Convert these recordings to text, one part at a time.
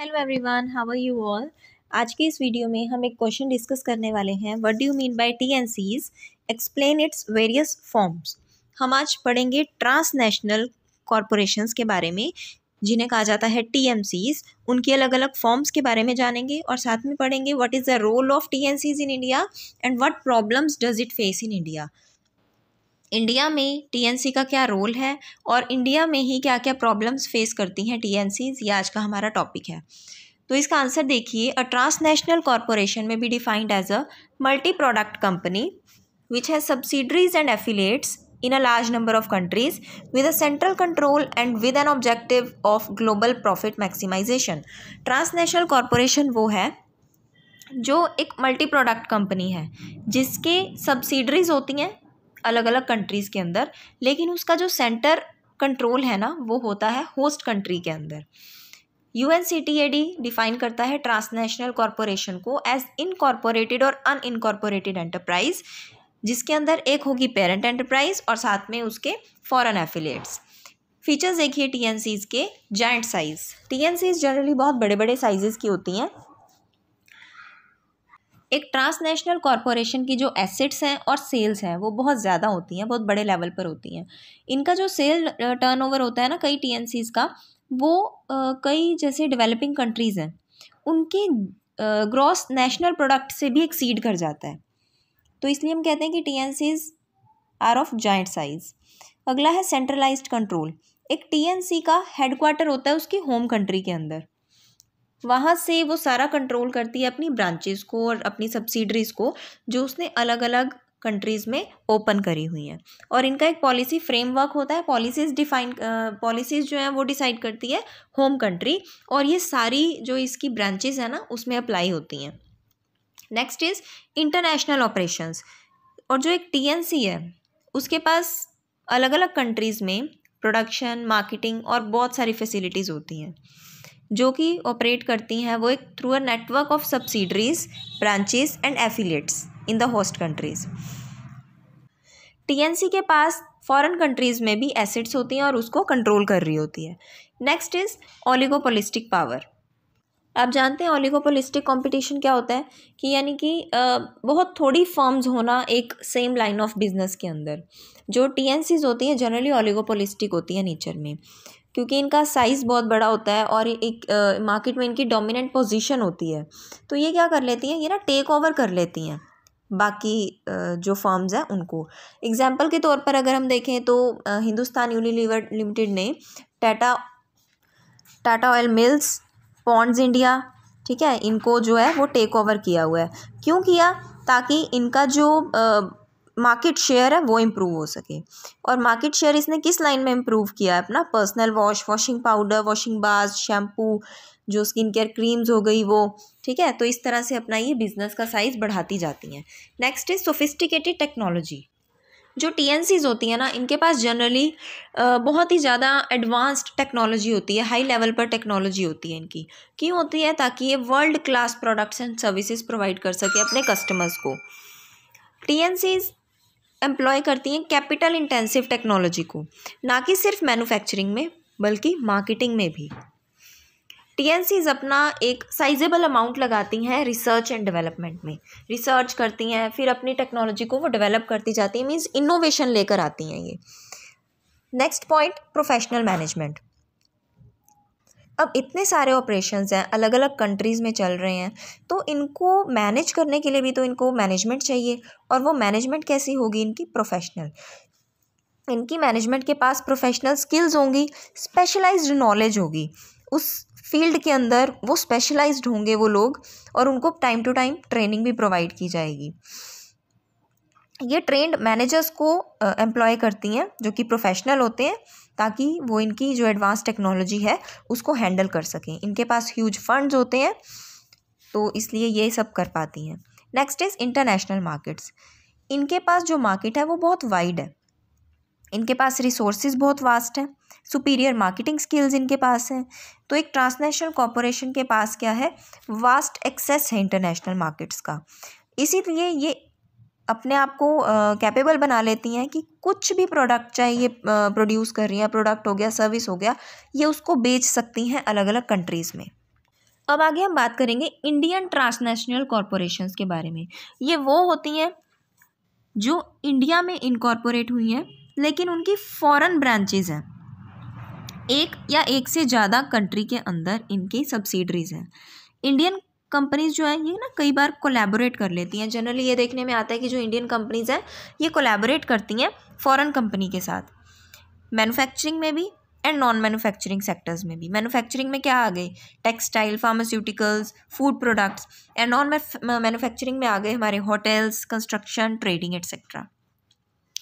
hello everyone how are you all आज के इस वीडियो में हम एक क्वेश्चन डिस्कस करने वाले हैं what do you mean by T Cs explain its various forms हम आज पढ़ेंगे ट्रांसनेशनल कॉरपोरेशंस के बारे में जिन्हें कहा जाता है टी एम सीज उनके अलग अलग फॉर्म्स के बारे में जानेंगे और साथ में पढ़ेंगे what is the role of T in India and what problems does it face in India India में टीएनसी का क्या रोल है और इंडिया में ही क्या क्या प्रॉब्लम्स फेस करती हैं टीएनसीज ये आज का हमारा टॉपिक है तो इसका आंसर देखिए a transnational corporation may be defined as a multi product company which has subsidiaries and affiliates in a large number of countries with a central control and with an objective of global profit maximisation transnational corporation वो है जो एक multi product company है जिसके subsidiaries होती हैं अलग अलग कंट्रीज़ के अंदर लेकिन उसका जो सेंटर कंट्रोल है ना वो होता है होस्ट कंट्री के अंदर यू एन डिफाइन करता है ट्रांसनेशनल कॉरपोरेशन को एज इनकॉरपोरेटेड और अन इनकॉरपोरेटेड एंटरप्राइज जिसके अंदर एक होगी पेरेंट एंटरप्राइज और साथ में उसके फॉरेन एफिलिएट्स फीचर्स देखिए टी के जॉइंट साइज़ टी जनरली बहुत बड़े बड़े साइज़ की होती हैं एक ट्रांसनेशनल कॉरपोरेशन की जो एसेट्स हैं और सेल्स हैं वो बहुत ज़्यादा होती हैं बहुत बड़े लेवल पर होती हैं इनका जो सेल टर्नओवर होता है ना कई टी का वो कई जैसे डेवलपिंग कंट्रीज़ हैं उनकी ग्रॉस नेशनल प्रोडक्ट से भी एक्सीड कर जाता है तो इसलिए हम कहते हैं कि T N Cs are of giant size अगला है सेंट्रलाइज्ड कंट्रोल एक टी एन सी का हेडक्वार्टर होता है उसकी होम कंट्री के अंदर वहाँ से वो सारा कंट्रोल करती है अपनी ब्रांचेस को और अपनी सब्सिडरीज़ को जो उसने अलग अलग कंट्रीज़ में ओपन करी हुई हैं और इनका एक पॉलिसी फ्रेमवर्क होता है पॉलिसीज़ डिफाइन पॉलिसीज़ जो हैं वो डिसाइड करती है होम कंट्री और ये सारी जो इसकी ब्रांचेज हैं ना उसमें अप्लाई होती हैं नेक्स्ट इज़ इंटरनेशनल ऑपरेशंस और जो एक टीएनसी है उसके पास अलग अलग कंट्रीज़ में प्रोडक्शन मार्केटिंग और बहुत सारी फैसिलिटीज़ होती हैं जो कि ऑपरेट करती हैं वो एक through a network of subsidiaries branches and affiliates in the host countries TNC के पास फॉरेन कंट्रीज़ में भी एसिड्स होती हैं और उसको कंट्रोल कर रही होती है नेक्स्ट इज़ ओलिगोपोलिस्टिक पावर आप जानते हैं ओलिगोपोलिस्टिक कंपटीशन क्या होता है कि यानी कि बहुत थोड़ी फर्म्स होना एक सेम लाइन ऑफ बिजनेस के अंदर जो टीएनसीज होती हैं जनरली ओलिगोपोलिस्टिक होती हैं नेचर में क्योंकि इनका साइज़ बहुत बड़ा होता है और एक मार्केट में इनकी डोमिनेंट पोजीशन होती है तो ये क्या कर लेती हैं ये ना टेक ओवर कर लेती हैं बाकी जो फॉर्म्स हैं उनको एग्जाम्पल के तौर पर अगर हम देखें तो हिंदुस्तान यूनिलीवर लिमिटेड ने Tata Tata oil mills Pond's India ठीक है इनको जो है वो टेक ओवर किया हुआ है क्यों किया ताकि इनका जो मार्केट शेयर है वो इम्प्रूव हो सके और मार्केट शेयर इसने किस लाइन में इम्प्रूव किया है अपना personal wash washing powder washing bars shampoo जो स्किन केयर क्रीम्स हो गई वो ठीक है तो इस तरह से अपना ये बिजनेस का साइज़ बढ़ाती जाती हैं नेक्स्ट इज़ सोफिस्टिकेटेड टेक्नोलॉजी जो टी होती हैं ना इनके पास जनरली बहुत ही ज़्यादा एडवांस्ड टेक्नोलॉजी होती है हाई लेवल पर टेक्नोलॉजी होती है इनकी क्यों होती है ताकि ये world class products and services provide कर सके अपने कस्टमर्स को टी एम्प्लॉय करती हैं कैपिटल इंटेंसिव टेक्नोलॉजी को ना कि सिर्फ मैन्युफैक्चरिंग में बल्कि मार्केटिंग में भी टीएनसीज अपना एक साइजेबल अमाउंट लगाती हैं रिसर्च एंड डेवलपमेंट में रिसर्च करती हैं फिर अपनी टेक्नोलॉजी को वो डेवलप करती जाती है मीन्स इनोवेशन लेकर आती हैं ये नेक्स्ट पॉइंट प्रोफेशनल मैनेजमेंट अब इतने सारे ऑपरेशंस हैं अलग अलग कंट्रीज़ में चल रहे हैं तो इनको मैनेज करने के लिए भी तो इनको मैनेजमेंट चाहिए और वो मैनेजमेंट कैसी होगी इनकी प्रोफेशनल इनकी मैनेजमेंट के पास प्रोफेशनल स्किल्स होंगी स्पेशलाइज्ड नॉलेज होगी उस फील्ड के अंदर वो स्पेशलाइज्ड होंगे वो लोग और उनको टाइम टू टाइम ट्रेनिंग भी प्रोवाइड की जाएगी ये ट्रेंड मैनेजर्स को एम्प्लॉय करती हैं जो कि प्रोफेशनल होते हैं ताकि वो इनकी जो एडवांस टेक्नोलॉजी है उसको हैंडल कर सकें इनके पास ह्यूज फंड्स होते हैं तो इसलिए ये सब कर पाती हैं नेक्स्ट इज़ इंटरनेशनल मार्केट्स इनके पास जो मार्केट है वो बहुत वाइड है इनके पास रिसोर्स बहुत वास्ट हैं सुपीरियर मार्केटिंग स्किल्स इनके पास हैं तो एक ट्रांसनेशनल कॉरपोरेशन के पास क्या है वास्ट एक्सेस है इंटरनेशनल मार्केट्स का इसीलिए ये अपने आप को कैपेबल बना लेती हैं कि कुछ भी प्रोडक्ट चाहे ये प्रोड्यूस कर रही हैं प्रोडक्ट हो गया सर्विस हो गया ये उसको बेच सकती हैं अलग अलग कंट्रीज़ में अब आगे हम बात करेंगे इंडियन ट्रांसनेशनल कॉरपोरेशंस के बारे में ये वो होती हैं जो इंडिया में इनकॉर्पोरेट हुई हैं लेकिन उनकी फॉरेन ब्रांचेज हैं एक या एक से ज़्यादा कंट्री के अंदर इनकी सब्सिडरीज हैं इंडियन कंपनीज़ जो है ये ना कई बार कोलैबोरेट कर लेती हैं जनरली ये देखने में आता है कि जो इंडियन कंपनीज़ हैं ये कोलैबोरेट करती हैं फ़ॉरन कंपनी के साथ मैन्युफैक्चरिंग में भी एंड नॉन मैन्युफैक्चरिंग सेक्टर्स में भी मैन्युफैक्चरिंग में क्या आ गए textile pharmaceuticals food products and non manufacturing में आ गए हमारे होटल्स कंस्ट्रक्शन ट्रेडिंग एट्सेट्रा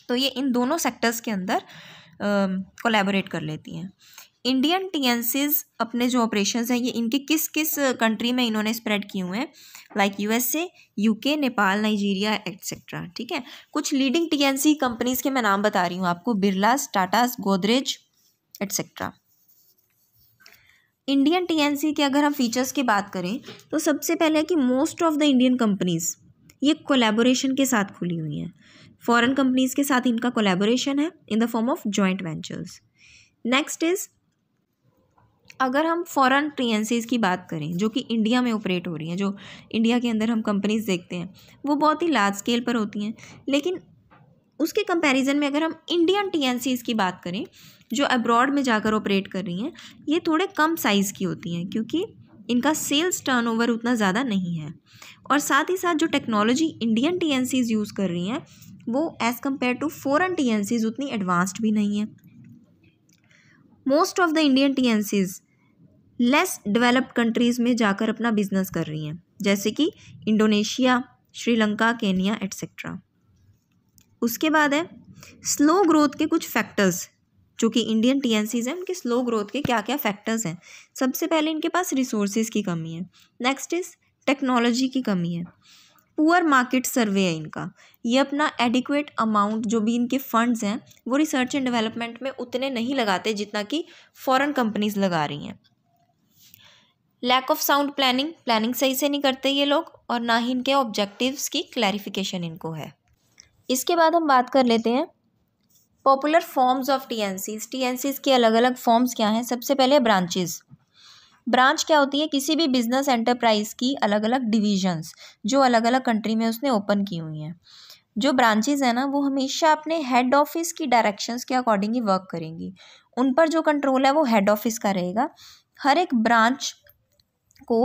तो ये इन दोनों सेक्टर्स के अंदर कोलेबोरेट कर लेती हैं इंडियन टी अपने जो ऑपरेशन हैं ये इनके किस किस कंट्री में इन्होंने स्प्रेड किए हुए हैं like you UK Nepal Nigeria etcetera ठीक है कुछ लीडिंग टी कंपनीज के मैं नाम बता रही हूँ आपको Birlas Tatas Godrej etcetera Indian TNC के अगर हम फीचर्स की बात करें तो सबसे पहले है कि most of the Indian companies ये कोलेबोरेशन के साथ खुली हुई हैं फॉरेन कंपनीज़ के साथ इनका कोलेबोरेशन है in the form of joint ventures next is अगर हम फॉरेन प्रियंसीज की बात करें जो कि इंडिया में ऑपरेट हो रही हैं जो इंडिया के अंदर हम कंपनीज देखते हैं वो बहुत ही लार्ज स्केल पर होती हैं लेकिन उसके कंपैरिजन में अगर हम इंडियन टी की बात करें जो अब्रॉड में जाकर ऑपरेट कर रही हैं ये थोड़े कम साइज़ की होती हैं क्योंकि इनका सेल्स टर्नओवर उतना ज़्यादा नहीं है और साथ ही साथ जो टेक्नोलॉजी इंडियन टी यूज़ कर रही हैं वो as compare to foreign T N Cs उतनी एडवांस्ड भी नहीं है most of the Indian T N Cs less developed countries में जाकर अपना बिजनेस कर रही हैं जैसे कि इंडोनेशिया श्रीलंका केनिया एट्सेट्रा उसके बाद है स्लो ग्रोथ के कुछ फैक्टर्स जो कि इंडियन टी हैं उनके स्लो ग्रोथ के क्या क्या फैक्टर्स हैं सबसे पहले इनके पास रिसोर्सेज की कमी है नेक्स्ट इज़ टेक्नोलॉजी की कमी है पुअर मार्केट सर्वे है इनका ये अपना एडिक्वेट अमाउंट जो भी इनके फंड्स हैं वो रिसर्च एंड डेवलपमेंट में उतने नहीं लगाते जितना कि फॉरेन कंपनीज लगा रही हैं lack of sound planning planning सही से नहीं करते ये लोग और ना ही इनके ऑब्जेक्टिव्स की क्लैरिफिकेशन इनको है इसके बाद हम बात कर लेते हैं popular forms of T N Cs T N Cs के अलग अलग फॉर्म्स क्या हैं सबसे पहले ब्रांचेज़ ब्रांच क्या होती है किसी भी बिजनेस एंटरप्राइज की अलग अलग डिविजन्स जो अलग अलग कंट्री में उसने ओपन की हुई हैं जो ब्रांचेज हैं ना वो हमेशा अपने हेड ऑफिस की डायरेक्शंस के अकॉर्डिंग ही वर्क करेंगी उन पर जो कंट्रोल है वो हेड ऑफिस का रहेगा हर एक ब्रांच को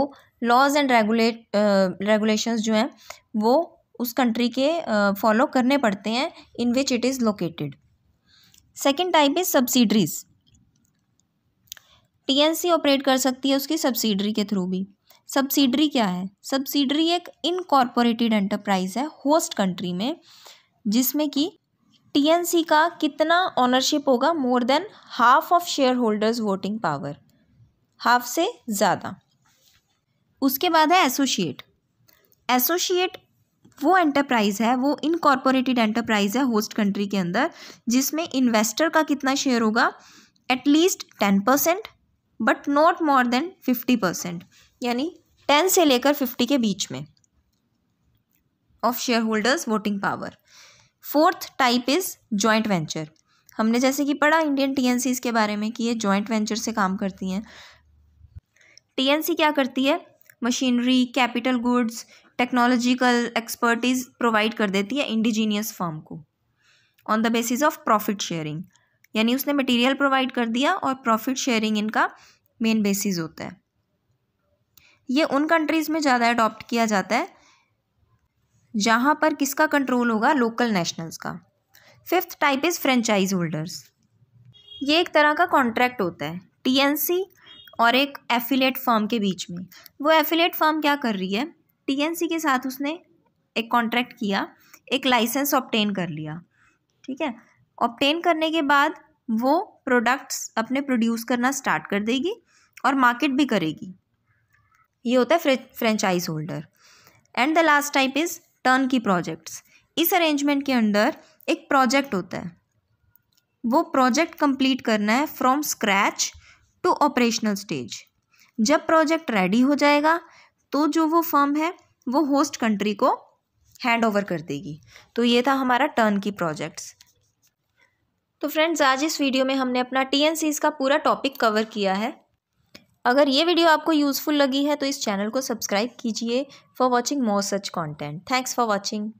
लॉज एंड रेगुलेट रेगुलेशंस जो हैं वो उस कंट्री के फॉलो uh, करने पड़ते हैं in which it is located second type is subsidiaries TNC operate कर सकती है उसकी सब्सिडरी के थ्रू भी सब्सिडरी क्या है सब्सिडरी एक इनकॉर्पोरेटेड एंटरप्राइज है होस्ट कंट्री में जिसमें कि टीएनसी का कितना ऑनरशिप होगा more than half of share holders voting power half से ज़्यादा उसके बाद है एसोशिएट एसोशिएट वो एंटरप्राइज है वो इनकॉर्पोरेटेड एंटरप्राइज है होस्ट कंट्री के अंदर जिसमें इन्वेस्टर का कितना शेयर होगा at least ten percent but not more than fifty percent यानी टेन से लेकर फिफ्टी के बीच में of share holders voting power fourth type is joint venture हमने जैसे कि पढ़ा इंडियन टीएनसीज के बारे में कि ये जॉइंट वेंचर से काम करती हैं टीएनसी क्या करती है machinery capital goods technological expertise provide कर देती है इंडिजीनियस फर्म को on the basis of profit sharing यानी उसने मटेरियल प्रोवाइड कर दिया और प्रॉफिट शेयरिंग इनका मेन बेसिस होता है ये उन कंट्रीज़ में ज़्यादा अडॉप्ट किया जाता है जहाँ पर किसका कंट्रोल होगा लोकल नेशनल्स का fifth type is franchise holders ये एक तरह का कॉन्ट्रैक्ट होता है टीएनसी और एक एफिलेट फॉर्म के बीच में वो एफिलेट फॉर्म क्या कर रही है टीएनसी के साथ उसने एक कॉन्ट्रैक्ट किया एक लाइसेंस ऑप्टेन कर लिया ठीक है ऑप्टेन करने के बाद वो प्रोडक्ट्स अपने प्रोड्यूस करना स्टार्ट कर देगी और मार्केट भी करेगी ये होता है franchise holder and the last type is turnkey projects इस अरेंजमेंट के अंडर एक प्रोजेक्ट होता है वो प्रोजेक्ट कंप्लीट करना है from scratch to operational stage जब प्रोजेक्ट रेडी हो जाएगा तो जो वो फर्म है वो होस्ट कंट्री को हैंड ओवर कर देगी तो ये था हमारा टर्न की प्रोजेक्ट्स तो फ्रेंड्स आज इस वीडियो में हमने अपना टी का पूरा टॉपिक कवर किया है अगर ये वीडियो आपको यूज़फुल लगी है तो इस चैनल को सब्सक्राइब कीजिए for watching more such content thanks for watching